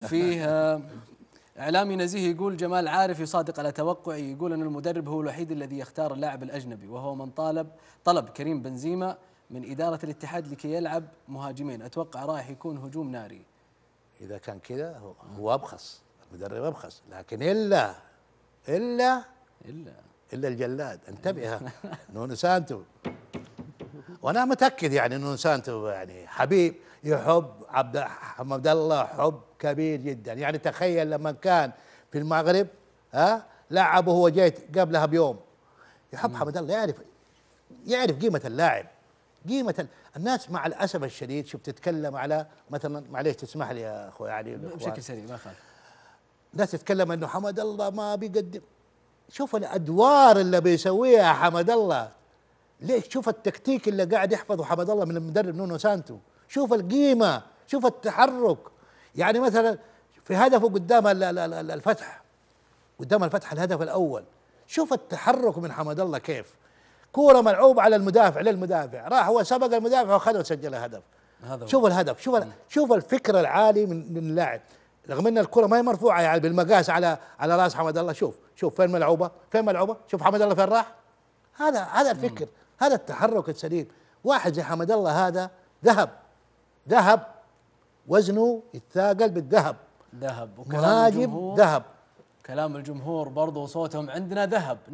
فيه اعلامي نزيه يقول جمال عارف يصادق على توقعي يقول ان المدرب هو الوحيد الذي يختار اللاعب الاجنبي وهو من طالب طلب كريم بنزيما من اداره الاتحاد لكي يلعب مهاجمين اتوقع رايح يكون هجوم ناري اذا كان كذا هو ابخص المدرب ابخص لكن الا الا الا الا الجلاد انتبه نونو سانتو وانا متاكد يعني انه انسان يعني حبيب يحب عبد عبد الله حب كبير جدا يعني تخيل لما كان في المغرب ها لعبه هو جيت قبلها بيوم يحب حمد الله يعرف يعرف قيمه اللاعب قيمه الناس مع الاسف الشديد شوف تتكلم على مثلا معليش تسمح لي يا اخوي علي بشكل سريع ما خالف الناس تتكلم انه حمد الله ما بيقدم شوف الادوار اللي بيسويها حمد الله ليش شوف التكتيك اللي قاعد يحفظه حمد الله من المدرب نونو سانتو شوف القيمه شوف التحرك يعني مثلا في هدفه قدام الفتح قدام الفتح الهدف الاول شوف التحرك من حمد الله كيف كوره ملعوبة على المدافع للمدافع راح هو سبق المدافع واخذها وسجل هدف هذا شوف الهدف شوف شوف الفكر العالي من اللاعب رغم ان الكره ما هي مرفوعه يعني بالمقاس على على راس حمد الله شوف شوف فين ملعوبه فين ملعوبه شوف حمد الله فين راح هذا هذا الفكر هذا التحرك السليم واحد زي حمد الله هذا ذهب ذهب وزنه يتثاقل بالذهب ذهب وكلام الجمهور ذهب كلام الجمهور برضه صوتهم عندنا ذهب